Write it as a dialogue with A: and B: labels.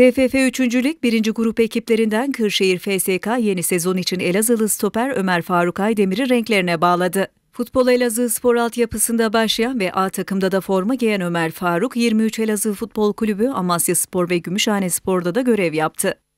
A: TFF 3. Lig 1. Grup ekiplerinden Kırşehir FSK yeni sezon için Elazığlı stoper Ömer Faruk Aydemir'i renklerine bağladı. Futbol Elazığ spor altyapısında başlayan ve A takımda da forma giyen Ömer Faruk, 23 Elazığ Futbol Kulübü, Amasya Spor ve Gümüşhane Spor'da da görev yaptı.